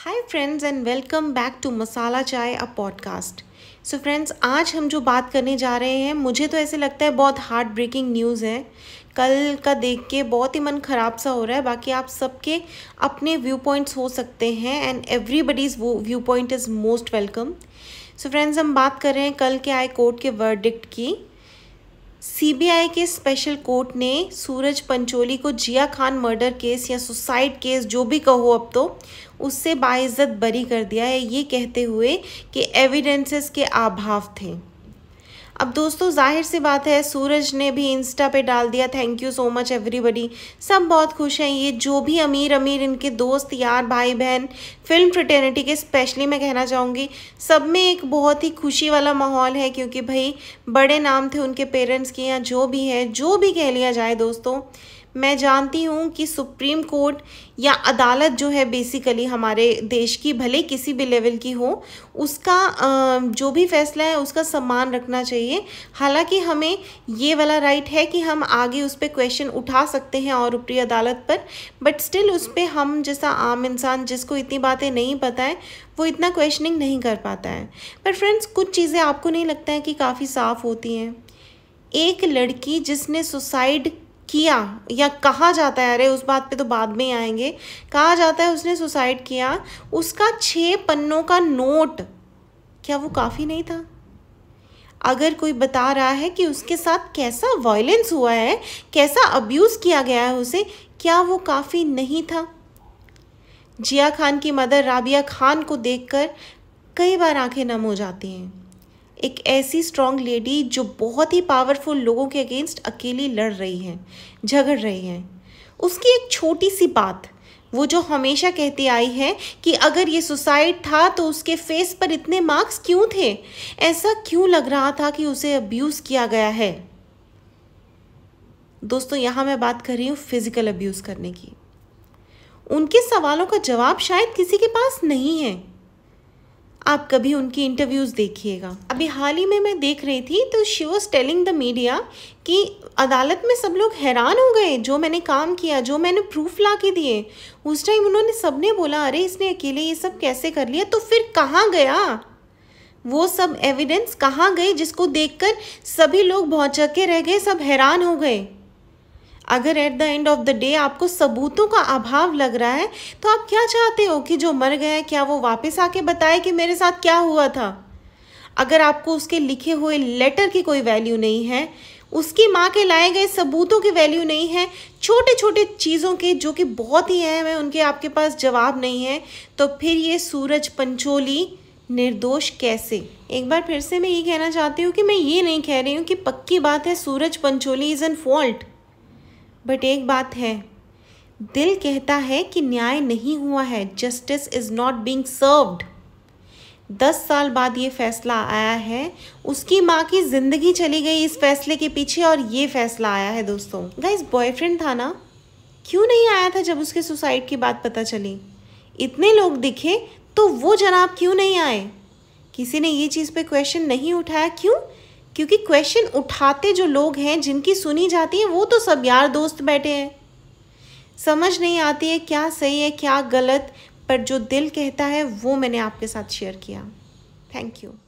hi friends and welcome back to Masala Chai a podcast so friends आज हम जो बात करने जा रहे हैं मुझे तो ऐसे लगता है बहुत हार्ट ब्रेकिंग न्यूज़ है कल का देख के बहुत ही मन ख़राब सा हो रहा है बाकी आप सबके अपने व्यू पॉइंट्स हो सकते हैं एंड एवरीबडीज़ वो view point is most welcome so friends हम बात कर रहे हैं कल के आए कोर्ट के वर्डिक्ट की सीबीआई के स्पेशल कोर्ट ने सूरज पंचोली को जिया खान मर्डर केस या सुसाइड केस जो भी कहो अब तो उससे बाइज्जत बरी कर दिया है ये कहते हुए कि एविडेंसेस के अभाव थे अब दोस्तों जाहिर सी बात है सूरज ने भी इंस्टा पे डाल दिया thank you so much everybody सब बहुत खुश हैं ये जो भी अमीर अमीर इनके दोस्त यार भाई बहन फिल्म फ्रिटर्निटी के स्पेशली मैं कहना चाहूँगी सब में एक बहुत ही खुशी वाला माहौल है क्योंकि भाई बड़े नाम थे उनके पेरेंट्स के या जो भी है जो भी कह लिया जाए दोस्तों मैं जानती हूँ कि सुप्रीम कोर्ट या अदालत जो है बेसिकली हमारे देश की भले किसी भी लेवल की हो उसका जो भी फैसला है उसका सम्मान रखना चाहिए हालांकि हमें ये वाला राइट है कि हम आगे उस पर क्वेश्चन उठा सकते हैं और ऊपरी अदालत पर बट स्टिल उस पर हम जैसा आम इंसान जिसको इतनी बातें नहीं पता है वो इतना क्वेश्चनिंग नहीं कर पाता है पर फ्रेंड्स कुछ चीज़ें आपको नहीं लगता है कि काफ़ी साफ़ होती हैं एक लड़की जिसने सुसाइड किया या कहा जाता है अरे उस बात पे तो बाद में आएंगे कहा जाता है उसने सुसाइड किया उसका छः पन्नों का नोट क्या वो काफ़ी नहीं था अगर कोई बता रहा है कि उसके साथ कैसा वायलेंस हुआ है कैसा अब्यूज़ किया गया है उसे क्या वो काफ़ी नहीं था जिया खान की मदर राबिया खान को देखकर कई बार आंखें नम हो जाती हैं एक ऐसी स्ट्रॉन्ग लेडी जो बहुत ही पावरफुल लोगों के अगेंस्ट अकेली लड़ रही हैं झगड़ रही हैं उसकी एक छोटी सी बात वो जो हमेशा कहती आई है कि अगर ये सुसाइड था तो उसके फेस पर इतने मार्क्स क्यों थे ऐसा क्यों लग रहा था कि उसे अब्यूज़ किया गया है दोस्तों यहाँ मैं बात कर रही हूँ फिज़िकल अब्यूज़ करने की उनके सवालों का जवाब शायद किसी के पास नहीं है आप कभी उनकी इंटरव्यूज़ देखिएगा अभी हाल ही में मैं देख रही थी तो she was telling the media कि अदालत में सब लोग हैरान हो गए जो मैंने काम किया जो मैंने प्रूफ ला के दिए उस टाइम उन्होंने सबने बोला अरे इसने अकेले ये सब कैसे कर लिया तो फिर कहाँ गया वो सब एविडेंस कहाँ गए जिसको देखकर सभी लोग के रह गए सब हैरान हो गए अगर at the end of the day आपको सबूतों का अभाव लग रहा है तो आप क्या चाहते हो कि जो मर गया क्या वो वापस आके बताए कि मेरे साथ क्या हुआ था अगर आपको उसके लिखे हुए लेटर की कोई वैल्यू नहीं है उसकी माँ के लाए गए सबूतों की वैल्यू नहीं है छोटे छोटे चीज़ों के जो कि बहुत ही अहम है उनके आपके पास जवाब नहीं है तो फिर ये सूरज पंचोली निर्दोष कैसे एक बार फिर से मैं ये कहना चाहती हूँ कि मैं ये नहीं कह रही हूँ कि पक्की बात है Sooraj Pancholi is an fault but एक बात है दिल कहता है कि न्याय नहीं हुआ है justice is not being served दस साल बाद ये फैसला आया है उसकी माँ की ज़िंदगी चली गई इस फैसले के पीछे और ये फैसला आया है दोस्तों गाइस बॉयफ्रेंड था ना क्यों नहीं आया था जब उसके सुसाइड की बात पता चली इतने लोग दिखे तो वो जनाब क्यों नहीं आए किसी ने ये चीज़ पे क्वेश्चन नहीं उठाया क्यों क्योंकि क्वेश्चन उठाते जो लोग हैं जिनकी सुनी जाती है वो तो सब यार दोस्त बैठे हैं समझ नहीं आती है क्या सही है क्या गलत पर जो दिल कहता है वो मैंने आपके साथ शेयर किया थैंक यू